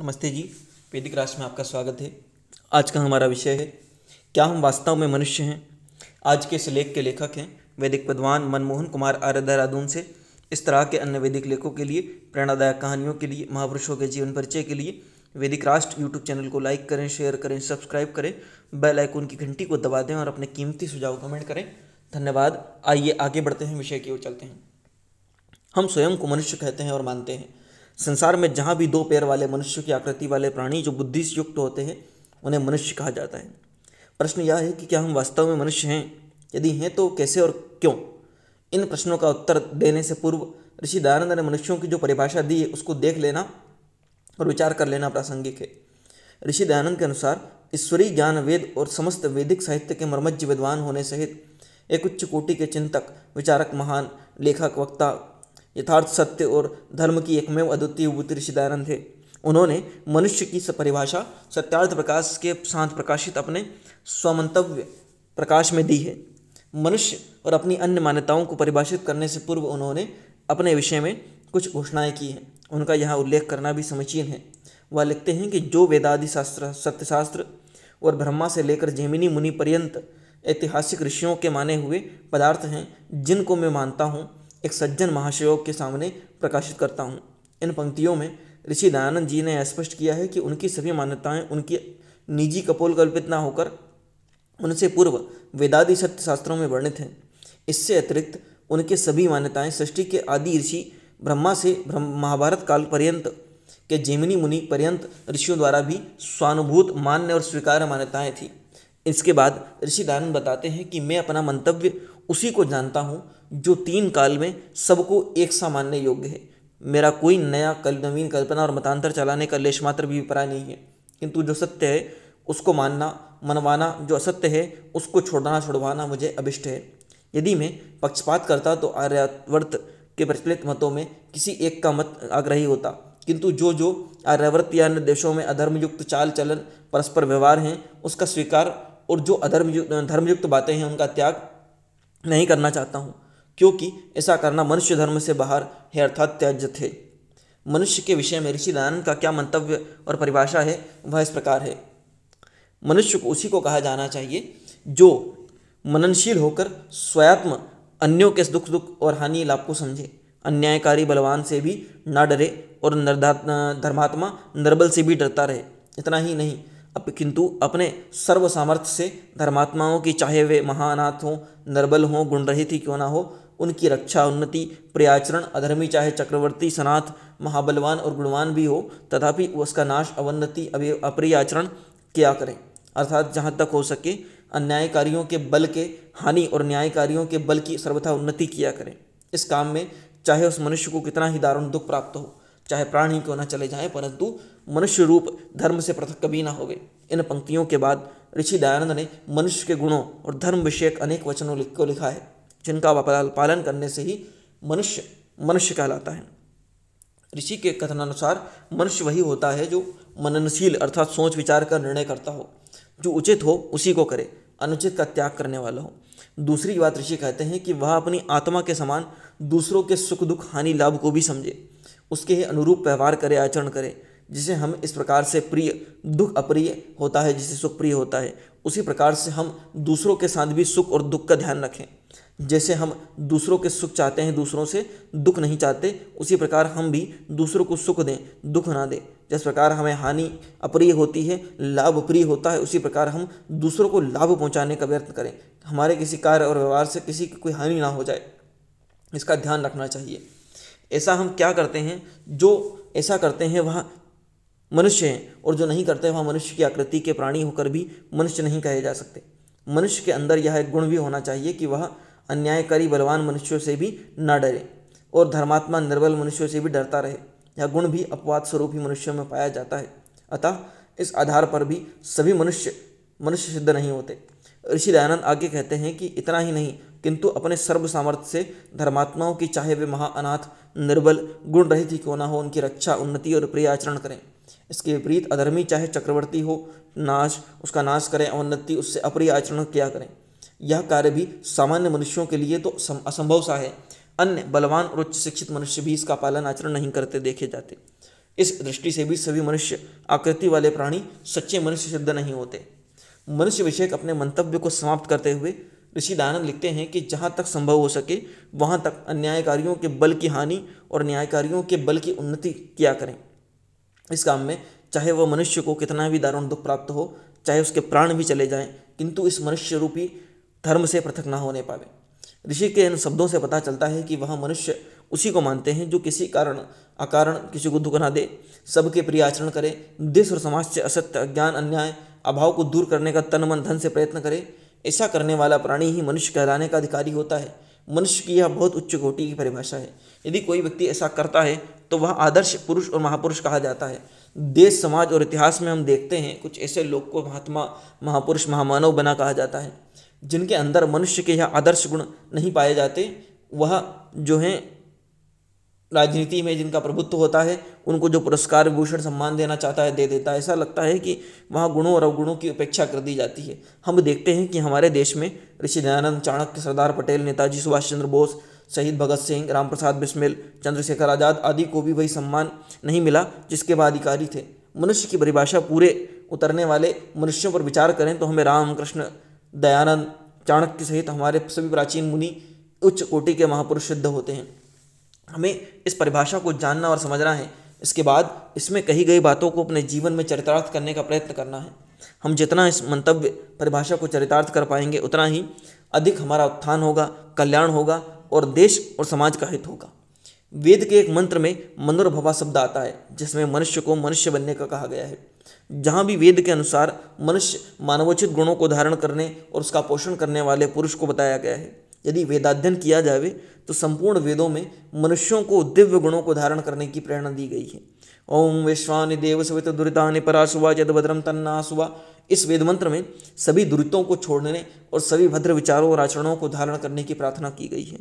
नमस्ते जी वैदिक राष्ट्र में आपका स्वागत है आज का हमारा विषय है क्या हम वास्तव में मनुष्य हैं आज के इस लेख के लेखक हैं वैदिक विद्वान मनमोहन कुमार आर्य देहरादून से इस तरह के अन्य वैदिक लेखों के लिए प्रेरणादायक कहानियों के लिए महापुरुषों के जीवन परिचय के लिए वैदिक राष्ट्र यूट्यूब चैनल को लाइक करें शेयर करें सब्सक्राइब करें बेल आइकन की घंटी को दबा दें और अपने कीमती सुझाव कमेंट करें धन्यवाद आइए आगे बढ़ते हैं विषय की ओर चलते हैं हम स्वयं को मनुष्य कहते हैं और मानते हैं संसार में जहाँ भी दो पैर वाले मनुष्य की आकृति वाले प्राणी जो बुद्धि से युक्त होते हैं उन्हें मनुष्य कहा जाता है प्रश्न यह है कि क्या हम वास्तव में मनुष्य हैं यदि हैं तो कैसे और क्यों इन प्रश्नों का उत्तर देने से पूर्व ऋषि दयानंद ने मनुष्यों की जो परिभाषा दी है उसको देख लेना और विचार कर लेना प्रासंगिक है ऋषि दयानंद के अनुसार ईश्वरीय ज्ञान वेद और समस्त वैदिक साहित्य के मर्मज्ञ विद्वान होने सहित एक उच्च कोटि के चिंतक विचारक महान लेखक वक्ता यथार्थ सत्य और धर्म की एकमेव अद्वितीय विभूति ऋषिदानंद थे उन्होंने मनुष्य की परिभाषा सत्यार्थ प्रकाश के साथ प्रकाशित अपने स्वमंतव्य प्रकाश में दी है मनुष्य और अपनी अन्य मान्यताओं को परिभाषित करने से पूर्व उन्होंने अपने विषय में कुछ घोषणाएं की हैं उनका यहाँ उल्लेख करना भी समीचीन है वह लिखते हैं कि जो वेदादि शास्त्र सत्यशास्त्र और ब्रह्मा से लेकर जेमिनी मुनि पर्यंत ऐतिहासिक ऋषियों के माने हुए पदार्थ हैं जिनको मैं मानता हूँ एक सज्जन महाशयोग के सामने प्रकाशित करता हूँ इन पंक्तियों में ऋषि दयानंद जी ने स्पष्ट किया है कि उनकी सभी मान्यताएं उनकी निजी कपोल कल्पित ना होकर उनसे पूर्व वेदादि सत्य शास्त्रों में वर्णित हैं इससे अतिरिक्त उनके सभी मान्यताएं सृष्टि के आदि ऋषि ब्रह्मा से ब्रह्म महाभारत काल पर्यंत के जेमिनी मुनि पर्यंत ऋषियों द्वारा भी स्वानुभूत मान्य और स्वीकार मान्यताएं थी इसके बाद ऋषि दयानंद बताते हैं कि मैं अपना मंतव्य उसी को जानता हूँ जो तीन काल में सबको एक सामान्य योग्य है मेरा कोई नया कल नवीन कल्पना और मतांतर चलाने का लेश मात्र भी विपरा नहीं है किंतु जो सत्य है उसको मानना मनवाना जो असत्य है उसको छोड़ना छुड़वाना मुझे अभिष्ट है यदि मैं पक्षपात करता तो आर्यावर्त के प्रचलित मतों में किसी एक का मत आग्रही होता किंतु जो जो आर्यावर्त या अन्य देशों में अधर्मयुक्त चाल चलन परस्पर व्यवहार हैं उसका स्वीकार और जो अधर्मयुक्त धर्मयुक्त बातें हैं उनका त्याग नहीं करना चाहता हूँ क्योंकि ऐसा करना मनुष्य धर्म से बाहर है अर्थात त्याज्य थे मनुष्य के विषय में ऋषि दयानंद का क्या मंतव्य और परिभाषा है वह इस प्रकार है मनुष्य को उसी को कहा जाना चाहिए जो मननशील होकर स्वयात्म अन्यों के दुख दुख और हानि लाभ को समझे अन्यायकारी बलवान से भी ना डरे और धर्मात्मा निर्बल से भी डरता रहे इतना ही नहीं अप किंतु अपने सर्व सामर्थ्य से धर्मात्माओं की चाहे वे महानाथ हों नरबल हों गुणरहित ही क्यों ना हो उनकी रक्षा उन्नति प्रयाचरण अधर्मी चाहे चक्रवर्ती सनाथ महाबलवान और गुणवान भी हो तथापि उसका नाश अवन्नति अप्रियाचरण किया करें अर्थात जहाँ तक हो सके अन्यायकारियों के बल के हानि और न्यायकारियों के बल की सर्वथा उन्नति किया करें इस काम में चाहे उस मनुष्य को कितना ही दारुण दुख प्राप्त हो चाहे प्राणी क्यों ना चले जाएं परंतु मनुष्य रूप धर्म से पृथक कभी ना होवे इन पंक्तियों के बाद ऋषि दयानंद ने मनुष्य के गुणों और धर्म विषयक अनेक वचनों को लिखा है जिनका पालन करने से ही मनुष्य मनुष्य कहलाता है ऋषि के कथनानुसार मनुष्य वही होता है जो मननशील अर्थात सोच विचार का निर्णय करता हो जो उचित हो उसी को करे अनुचित का त्याग करने वाला हो दूसरी बात ऋषि कहते हैं कि वह अपनी आत्मा के समान दूसरों के सुख दुख हानि लाभ को भी समझे उसके अनुरूप व्यवहार करें आचरण करें जिसे हम इस प्रकार से प्रिय दुख अप्रिय होता है जिसे सुख प्रिय होता है उसी प्रकार से हम दूसरों के साथ भी सुख और दुख का ध्यान रखें जैसे हम दूसरों के सुख चाहते हैं दूसरों से दुख नहीं चाहते उसी प्रकार हम भी दूसरों को सुख दें दुख ना दें जिस प्रकार हमें हानि अप्रिय होती है लाभ प्रिय होता है उसी प्रकार हम दूसरों को लाभ पहुंचाने का व्यर्थ करें हमारे किसी कार्य और व्यवहार से किसी की कोई हानि ना हो जाए इसका ध्यान रखना चाहिए ऐसा हम क्या करते हैं जो ऐसा करते हैं वह मनुष्य हैं और जो नहीं करते वह मनुष्य की आकृति के प्राणी होकर भी मनुष्य नहीं कहे जा सकते मनुष्य के अंदर यह एक गुण भी होना चाहिए कि वह अन्यायकारी बलवान मनुष्यों से भी न डरे और धर्मात्मा निर्बल मनुष्यों से भी डरता रहे यह गुण भी अपवाद स्वरूप ही मनुष्यों में पाया जाता है अतः इस आधार पर भी सभी मनुष्य मनुष्य सिद्ध नहीं होते ऋषि दयानंद आगे कहते हैं कि इतना ही नहीं किंतु अपने सर्व सामर्थ्य से धर्मात्माओं की चाहे वे महाअनाथ निर्बल गुण रहित ही क्यों ना हो उनकी रक्षा उन्नति और प्रिय आचरण करें इसके विपरीत अधर्मी चाहे चक्रवर्ती हो नाश उसका नाश करें औन्नति उससे अप्रिय आचरण किया करें यह कार्य भी सामान्य मनुष्यों के लिए तो असंभव सा है अन्य बलवान और उच्च शिक्षित मनुष्य भी इसका पालन आचरण नहीं करते देखे जाते इस दृष्टि से भी सभी मनुष्य आकृति वाले प्राणी सच्चे मनुष्य सिद्ध नहीं होते मनुष्य विषयक अपने मंतव्य को समाप्त करते हुए ऋषि दयानंद लिखते हैं कि जहाँ तक संभव हो सके वहाँ तक अन्यायकारियों के बल की हानि और न्यायकारियों के बल की उन्नति किया करें इस काम में चाहे वह मनुष्य को कितना भी दारुण दुख प्राप्त हो चाहे उसके प्राण भी चले जाएं किंतु इस मनुष्य रूपी धर्म से पृथक ना होने पावे ऋषि के इन शब्दों से पता चलता है कि वह मनुष्य उसी को मानते हैं जो किसी कारण अकारण किसी को दुख ना दे सबके प्रिय आचरण करे देश और समाज से असत्य अज्ञान अन्याय अभाव को दूर करने का तन मन धन से प्रयत्न करें ऐसा करने वाला प्राणी ही मनुष्य कहलाने का अधिकारी होता है मनुष्य की यह बहुत उच्च कोटि की परिभाषा है यदि कोई व्यक्ति ऐसा करता है तो वह आदर्श पुरुष और महापुरुष कहा जाता है देश समाज और इतिहास में हम देखते हैं कुछ ऐसे लोग को महात्मा महापुरुष महामानव बना कहा जाता है जिनके अंदर मनुष्य के यह आदर्श गुण नहीं पाए जाते वह जो हैं राजनीति में जिनका प्रभुत्व होता है उनको जो पुरस्कार भूषण सम्मान देना चाहता है दे देता है ऐसा लगता है कि वहाँ गुणों और अवगुणों की उपेक्षा कर दी जाती है हम देखते हैं कि हमारे देश में ऋषि दयानंद चाणक्य सरदार पटेल नेताजी सुभाष चंद्र बोस शहीद भगत सिंह राम प्रसाद बिस्मिल चंद्रशेखर आज़ाद आदि को भी वही सम्मान नहीं मिला जिसके वह अधिकारी थे मनुष्य की परिभाषा पूरे उतरने वाले मनुष्यों पर विचार करें तो हमें राम कृष्ण दयानंद चाणक्य सहित हमारे सभी प्राचीन मुनि उच्च कोटि के महापुरुष सिद्ध होते हैं हमें इस परिभाषा को जानना और समझना है इसके बाद इसमें कही गई बातों को अपने जीवन में चरितार्थ करने का प्रयत्न करना है हम जितना इस मंतव्य परिभाषा को चरितार्थ कर पाएंगे उतना ही अधिक हमारा उत्थान होगा कल्याण होगा और देश और समाज का हित होगा वेद के एक मंत्र में मनोरभवा शब्द आता है जिसमें मनुष्य को मनुष्य बनने का कहा गया है जहाँ भी वेद के अनुसार मनुष्य मानवोचित गुणों को धारण करने और उसका पोषण करने वाले पुरुष को बताया गया है यदि वेदाध्ययन किया जावे तो संपूर्ण वेदों में मनुष्यों को दिव्य गुणों को धारण करने की प्रेरणा दी गई है ओम विश्वानि देव सवित दुरिता पराशुवा यद भद्रम तन्नासुवा इस वेद मंत्र में सभी दुरितों को छोड़ने और सभी भद्र विचारों और आचरणों को धारण करने की प्रार्थना की गई है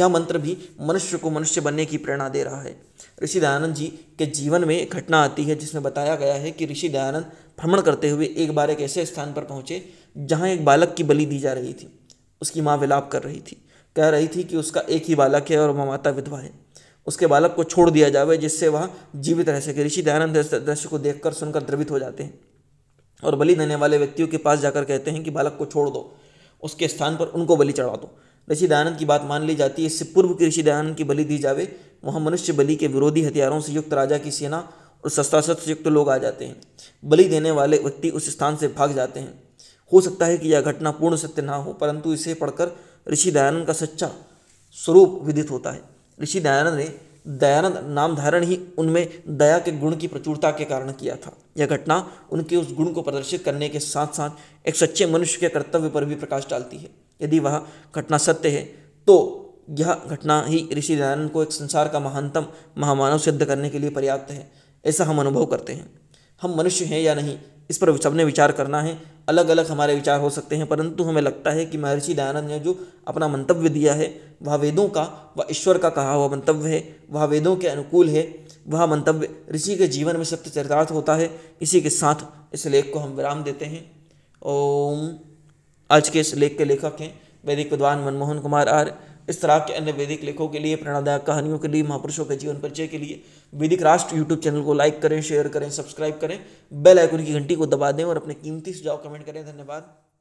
यह मंत्र भी मनुष्य को मनुष्य बनने की प्रेरणा दे रहा है ऋषि दयानंद जी के जीवन में एक घटना आती है जिसमें बताया गया है कि ऋषि दयानंद भ्रमण करते हुए एक बार एक ऐसे स्थान पर पहुंचे जहाँ एक बालक की बलि दी जा रही थी उसकी माँ विलाप कर रही थी कह रही थी कि उसका एक ही बालक है और माता विधवा है उसके बालक को छोड़ दिया जावे जिससे वह जीवित रह सके ऋषि दयानंद दृश्य को देखकर सुनकर द्रवित हो जाते हैं और बलि देने वाले व्यक्तियों के पास जाकर कहते हैं कि बालक को छोड़ दो उसके स्थान पर उनको बलि चढ़ा दो ऋषि दयानंद की बात मान ली जाती है इससे पूर्व की ऋषि दयानंद की बलि दी जावे वहाँ मनुष्य बलि के विरोधी हथियारों से युक्त राजा की सेना और शस्त्रास्त्र से युक्त लोग आ जाते हैं बलि देने वाले व्यक्ति उस स्थान से भाग जाते हैं हो सकता है कि यह घटना पूर्ण सत्य ना हो परंतु इसे पढ़कर ऋषि दयानंद का सच्चा स्वरूप विदित होता है ऋषि दयानंद ने दयानंद नाम धारण ही उनमें दया के गुण की प्रचुरता के कारण किया था यह घटना उनके उस गुण को प्रदर्शित करने के साथ साथ एक सच्चे मनुष्य के कर्तव्य पर भी प्रकाश डालती है यदि वह घटना सत्य है तो यह घटना ही ऋषि दयानंद को एक संसार का महानतम महामानव सिद्ध करने के लिए पर्याप्त है ऐसा हम अनुभव करते हैं हम मनुष्य हैं या नहीं इस पर सबने विचार करना है अलग अलग हमारे विचार हो सकते हैं परंतु हमें लगता है कि महर्षि दयानंद ने जो अपना मंतव्य दिया है वह वेदों का वह ईश्वर का कहा हुआ मंतव्य है वह वेदों के अनुकूल है वह मंतव्य ऋषि के जीवन में सत्य चरितार्थ होता है इसी के साथ इस लेख को हम विराम देते हैं ओम आज के इस लेख के लेखक हैं वैदिक विद्वान मनमोहन कुमार आर्य इस तरह के अन्य वैदिक लेखों के लिए प्रेरणादायक कहानियों के लिए महापुरुषों के जीवन परिचय के लिए वैदिक राष्ट्र यूट्यूब चैनल को लाइक करें शेयर करें सब्सक्राइब करें बेल आइकन की घंटी को दबा दें और अपने कीमती सुझाव कमेंट करें धन्यवाद